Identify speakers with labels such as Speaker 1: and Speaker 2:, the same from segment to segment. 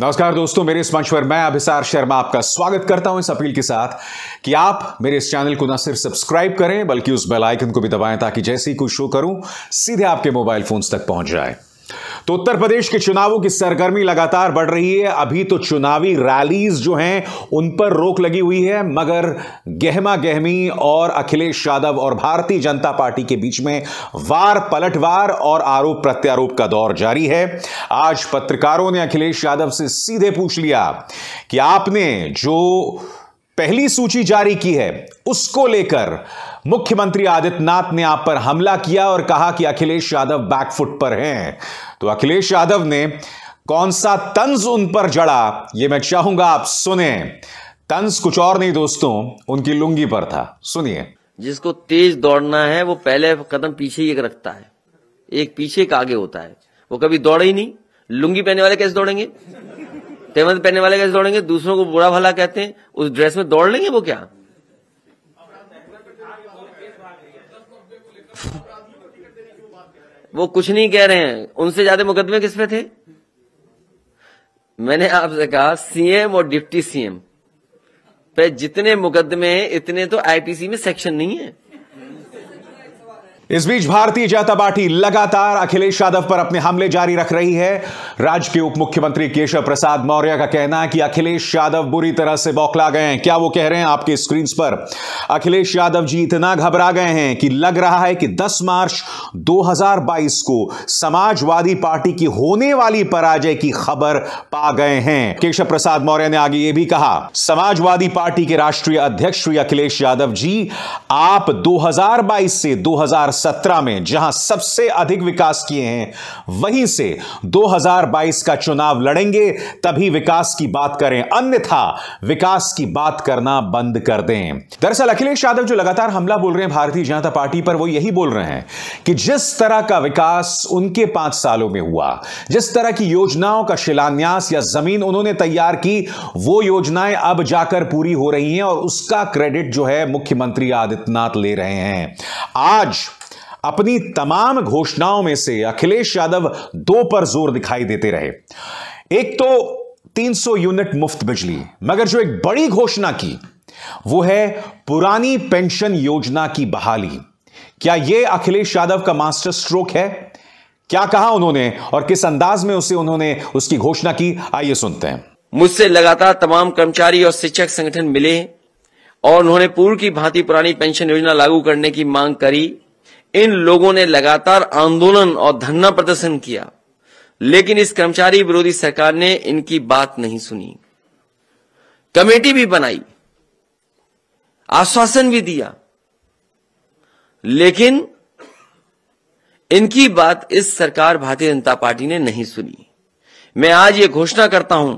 Speaker 1: नमस्कार दोस्तों मेरे इस मंच पर मैं अभिसार शर्मा आपका स्वागत करता हूं इस अपील के साथ कि आप मेरे इस चैनल को न सिर्फ सब्सक्राइब करें बल्कि उस बेल आइकन को भी दबाएं ताकि जैसे ही कोई शो करूं सीधे आपके मोबाइल फोन्स तक पहुंच जाए तो उत्तर प्रदेश के चुनावों की सरगर्मी लगातार बढ़ रही है अभी तो चुनावी रैलीज जो हैं उन पर रोक लगी हुई है मगर गहमा गहमी और अखिलेश यादव और भारतीय जनता पार्टी के बीच में वार पलटवार और आरोप प्रत्यारोप का दौर जारी है आज पत्रकारों ने अखिलेश यादव से सीधे पूछ लिया कि आपने जो पहली सूची जारी की है उसको लेकर मुख्यमंत्री आदित्यनाथ ने आप पर हमला किया और कहा कि अखिलेश यादव बैकफुट पर हैं तो अखिलेश यादव ने कौन सा तंज उन पर जड़ा यह मैं चाहूंगा आप सुने तंज कुछ और नहीं दोस्तों उनकी लुंगी पर था सुनिए
Speaker 2: जिसको तेज दौड़ना है वो पहले कदम पीछे ही एक रखता है एक पीछे का आगे होता है वो कभी दौड़े ही नहीं लुंगी पहने वाले कैसे दौड़ेंगे तेमन पहने वाले कैसे दौड़ेंगे दूसरों को बुरा भला कहते हैं उस ड्रेस में दौड़ लेंगे वो क्या वो कुछ नहीं कह रहे हैं उनसे ज्यादा मुकदमे किस पे थे मैंने आपसे कहा सीएम और डिप्टी सीएम पे जितने मुकदमे इतने तो आईपीसी में सेक्शन नहीं है
Speaker 1: इस बीच भारतीय जनता पार्टी लगातार अखिलेश यादव पर अपने हमले जारी रख रही है राज्य के उप मुख्यमंत्री केशव प्रसाद मौर्य का कहना है कि अखिलेश यादव बुरी तरह से बौखला गए हैं क्या वो कह रहे हैं आपके स्क्रीन पर अखिलेश यादव जी इतना घबरा गए हैं कि लग रहा है कि 10 मार्च 2022 को समाजवादी पार्टी की होने वाली पराजय की खबर पा गए हैं केशव प्रसाद मौर्य ने आगे ये भी कहा समाजवादी पार्टी के राष्ट्रीय अध्यक्ष श्री अखिलेश यादव जी आप दो से दो 2017 में जहां सबसे अधिक विकास किए हैं वहीं से 2022 का चुनाव लड़ेंगे तभी विकास की बात करें अन्यथा विकास की बात करना बंद कर दें दरअसल अखिलेश यादव जो लगातार हमला बोल रहे हैं भारतीय जनता पार्टी पर वो यही बोल रहे हैं कि जिस तरह का विकास उनके पांच सालों में हुआ जिस तरह की योजनाओं का शिलान्यास या जमीन उन्होंने तैयार की वो योजनाएं अब जाकर पूरी हो रही हैं और उसका क्रेडिट जो है मुख्यमंत्री आदित्यनाथ ले रहे हैं आज अपनी तमाम घोषणाओं में से अखिलेश यादव दो पर जोर दिखाई देते रहे एक तो 300 यूनिट मुफ्त बिजली मगर जो एक बड़ी घोषणा की वो है पुरानी पेंशन योजना की बहाली क्या यह अखिलेश यादव का मास्टर स्ट्रोक है क्या कहा उन्होंने और किस अंदाज में उसे उन्होंने उसकी घोषणा की आइए सुनते हैं
Speaker 2: मुझसे लगातार तमाम कर्मचारी और शिक्षक संगठन मिले और उन्होंने पूर्व की भांति पुरानी पेंशन योजना लागू करने की मांग करी इन लोगों ने लगातार आंदोलन और धरना प्रदर्शन किया लेकिन इस कर्मचारी विरोधी सरकार ने इनकी बात नहीं सुनी कमेटी भी बनाई आश्वासन भी दिया लेकिन इनकी बात इस सरकार भारतीय जनता पार्टी ने नहीं सुनी मैं आज ये घोषणा करता हूं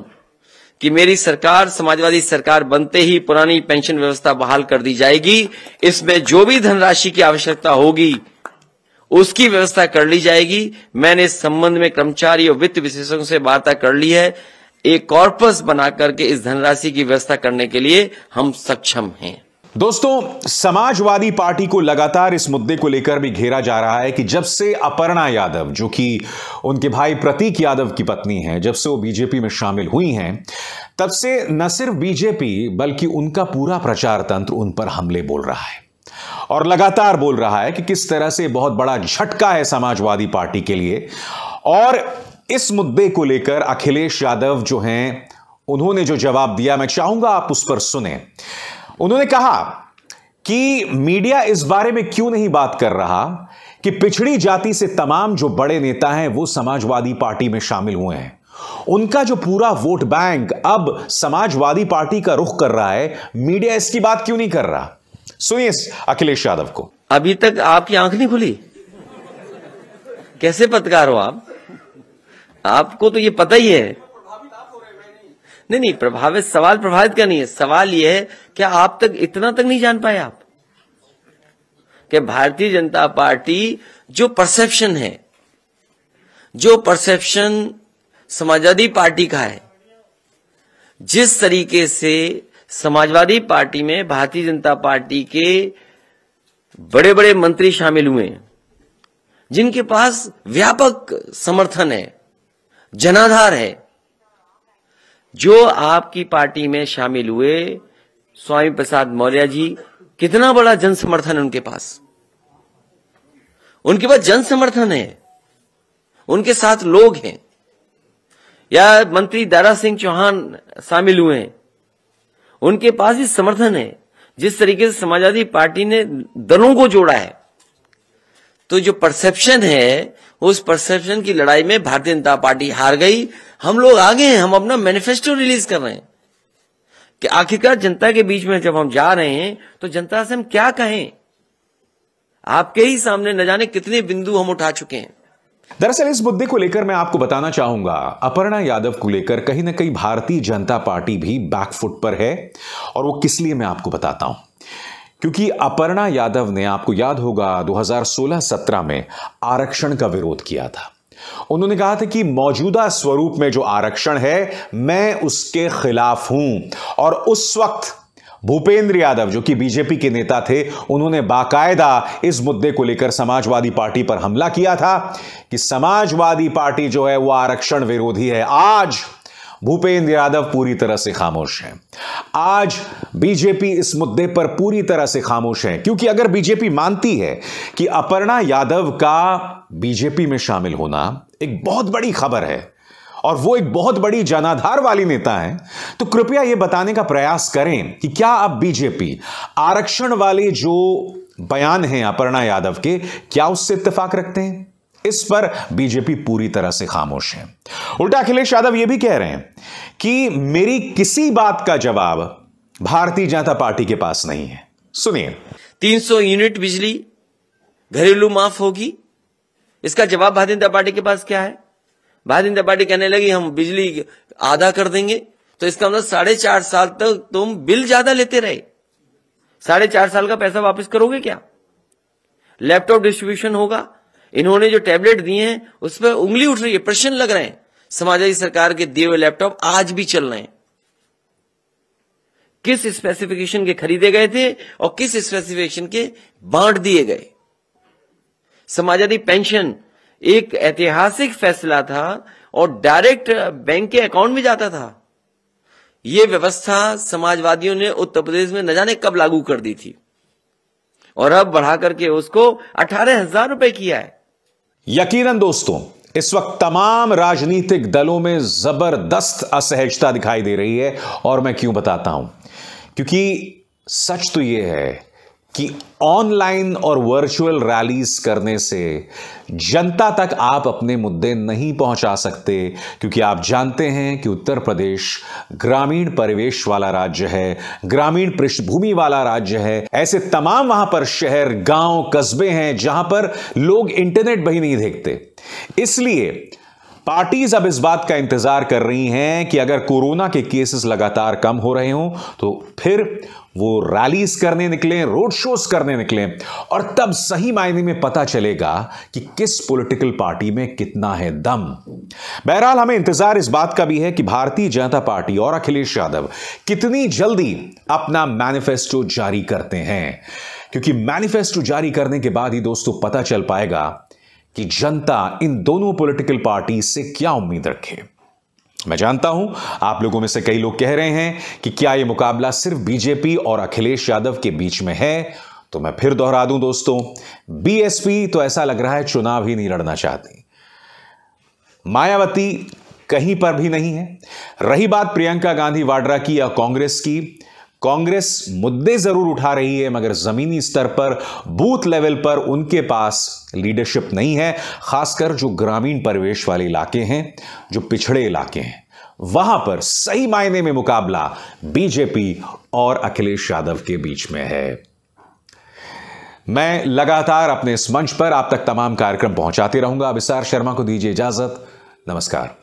Speaker 2: कि मेरी सरकार समाजवादी सरकार बनते ही पुरानी पेंशन व्यवस्था बहाल कर दी जाएगी इसमें जो भी धनराशि की आवश्यकता होगी उसकी व्यवस्था कर ली जाएगी मैंने इस संबंध में कर्मचारी और वित्त विशेषज्ञों से वार्ता कर ली है एक कॉर्पस बना करके इस धनराशि की व्यवस्था करने के लिए हम सक्षम हैं
Speaker 1: दोस्तों समाजवादी पार्टी को लगातार इस मुद्दे को लेकर भी घेरा जा रहा है कि जब से अपर्णा यादव जो कि उनके भाई प्रतीक यादव की पत्नी है जब से वो बीजेपी में शामिल हुई हैं तब से न सिर्फ बीजेपी बल्कि उनका पूरा प्रचार तंत्र उन पर हमले बोल रहा है और लगातार बोल रहा है कि किस तरह से बहुत बड़ा झटका है समाजवादी पार्टी के लिए और इस मुद्दे को लेकर अखिलेश यादव जो हैं उन्होंने जो जवाब दिया मैं चाहूंगा आप उस पर सुने उन्होंने कहा कि मीडिया इस बारे में क्यों नहीं बात कर रहा कि पिछड़ी जाति से तमाम जो बड़े नेता हैं वो समाजवादी पार्टी में शामिल हुए हैं उनका जो पूरा वोट बैंक अब समाजवादी पार्टी का रुख कर रहा है मीडिया इसकी बात क्यों नहीं कर रहा सुनिए
Speaker 2: अखिलेश यादव को अभी तक आपकी आंख नहीं खुली कैसे पत्रकार हो आप आपको तो ये पता ही है नहीं नहीं प्रभावित सवाल प्रभावित का नहीं है सवाल यह है क्या आप तक इतना तक नहीं जान पाए आप कि भारतीय जनता पार्टी जो परसेप्शन है जो परसेप्शन समाजवादी पार्टी का है जिस तरीके से समाजवादी पार्टी में भारतीय जनता पार्टी के बड़े बड़े मंत्री शामिल हुए जिनके पास व्यापक समर्थन है जनाधार है जो आपकी पार्टी में शामिल हुए स्वामी प्रसाद मौर्य जी कितना बड़ा जन समर्थन है उनके पास उनके पास जन समर्थन है उनके साथ लोग हैं या मंत्री दारा सिंह चौहान शामिल हुए हैं उनके पास भी समर्थन है जिस तरीके से समाजवादी पार्टी ने दलों को जोड़ा है तो जो परसेप्शन है उस परसेप्शन की लड़ाई में भारतीय जनता पार्टी हार गई हम लोग आगे हैं हम अपना मैनिफेस्टो रिलीज कर रहे हैं कि आखिरकार जनता के बीच में जब हम जा रहे हैं तो जनता से हम क्या कहें आपके ही सामने न जाने कितने बिंदु हम उठा चुके हैं दरअसल
Speaker 1: इस मुद्दे को लेकर मैं आपको बताना चाहूंगा अपर्णा यादव को लेकर कहीं ना कहीं भारतीय जनता पार्टी भी बैकफुट पर है और वो किस लिए मैं आपको बताता हूं क्योंकि अपर्णा यादव ने आपको याद होगा 2016-17 में आरक्षण का विरोध किया था उन्होंने कहा था कि मौजूदा स्वरूप में जो आरक्षण है मैं उसके खिलाफ हूं और उस वक्त भूपेंद्र यादव जो कि बीजेपी के नेता थे उन्होंने बाकायदा इस मुद्दे को लेकर समाजवादी पार्टी पर हमला किया था कि समाजवादी पार्टी जो है वह आरक्षण विरोधी है आज भूपेंद्र यादव पूरी तरह से खामोश हैं आज बीजेपी इस मुद्दे पर पूरी तरह से खामोश है क्योंकि अगर बीजेपी मानती है कि अपर्णा यादव का बीजेपी में शामिल होना एक बहुत बड़ी खबर है और वो एक बहुत बड़ी जनाधार वाली नेता हैं तो कृपया यह बताने का प्रयास करें कि क्या अब बीजेपी आरक्षण वाले जो बयान हैं अपर्णा यादव के क्या उससे इत्तेफाक रखते हैं इस पर बीजेपी पूरी तरह से खामोश है उल्टा अखिलेश यादव यह भी कह रहे हैं कि मेरी किसी बात का जवाब भारतीय जनता पार्टी के पास नहीं है सुनिए
Speaker 2: 300 यूनिट बिजली घरेलू माफ होगी इसका जवाब भारतीय जनता पार्टी के पास क्या है भारतीय जनता पार्टी कहने लगी हम बिजली आधा कर देंगे तो इसका मतलब साढ़े चार साल तक तुम बिल ज्यादा लेते रहे साढ़े चार साल का पैसा वापस करोगे क्या लैपटॉप डिस्ट्रीब्यूशन होगा इन्होंने जो टैबलेट दिए हैं उस पर उंगली उठ रही है प्रश्न लग रहे हैं समाजवादी सरकार के दिए हुए लैपटॉप आज भी चल रहे हैं किस स्पेसिफिकेशन के खरीदे गए थे और किस स्पेसिफिकेशन के बांट दिए गए समाजवादी पेंशन एक ऐतिहासिक फैसला था और डायरेक्ट बैंक के अकाउंट में जाता था यह व्यवस्था समाजवादियों ने उत्तर प्रदेश में न जाने कब लागू कर दी थी और अब बढ़ा करके उसको अठारह हजार रुपए किया है
Speaker 1: यकीनन दोस्तों इस वक्त तमाम राजनीतिक दलों में जबरदस्त असहजता दिखाई दे रही है और मैं क्यों बताता हूं क्योंकि सच तो यह है कि ऑनलाइन और वर्चुअल रैलीज करने से जनता तक आप अपने मुद्दे नहीं पहुंचा सकते क्योंकि आप जानते हैं कि उत्तर प्रदेश ग्रामीण परिवेश वाला राज्य है ग्रामीण पृष्ठभूमि वाला राज्य है ऐसे तमाम वहां पर शहर गांव कस्बे हैं जहां पर लोग इंटरनेट भी नहीं देखते इसलिए पार्टीज अब इस बात का इंतजार कर रही हैं कि अगर कोरोना के केसेस लगातार कम हो रहे हों तो फिर वो रैलीज करने निकलें रोड शोज करने निकलें और तब सही मायने में पता चलेगा कि किस पॉलिटिकल पार्टी में कितना है दम बहरहाल हमें इंतजार इस बात का भी है कि भारतीय जनता पार्टी और अखिलेश यादव कितनी जल्दी अपना मैनिफेस्टो जारी करते हैं क्योंकि मैनिफेस्टो जारी करने के बाद ही दोस्तों पता चल पाएगा कि जनता इन दोनों पॉलिटिकल पार्टी से क्या उम्मीद रखे मैं जानता हूं आप लोगों में से कई लोग कह रहे हैं कि क्या यह मुकाबला सिर्फ बीजेपी और अखिलेश यादव के बीच में है तो मैं फिर दोहरा दूं दोस्तों बीएसपी तो ऐसा लग रहा है चुनाव ही नहीं लड़ना चाहती मायावती कहीं पर भी नहीं है रही बात प्रियंका गांधी वाड्रा की या कांग्रेस की कांग्रेस मुद्दे जरूर उठा रही है मगर जमीनी स्तर पर बूथ लेवल पर उनके पास लीडरशिप नहीं है खासकर जो ग्रामीण परिवेश वाले इलाके हैं जो पिछड़े इलाके हैं वहां पर सही मायने में मुकाबला बीजेपी और अखिलेश यादव के बीच में है मैं लगातार अपने इस मंच पर आप तक तमाम कार्यक्रम पहुंचाते रहूंगा अभिसार शर्मा को दीजिए इजाजत नमस्कार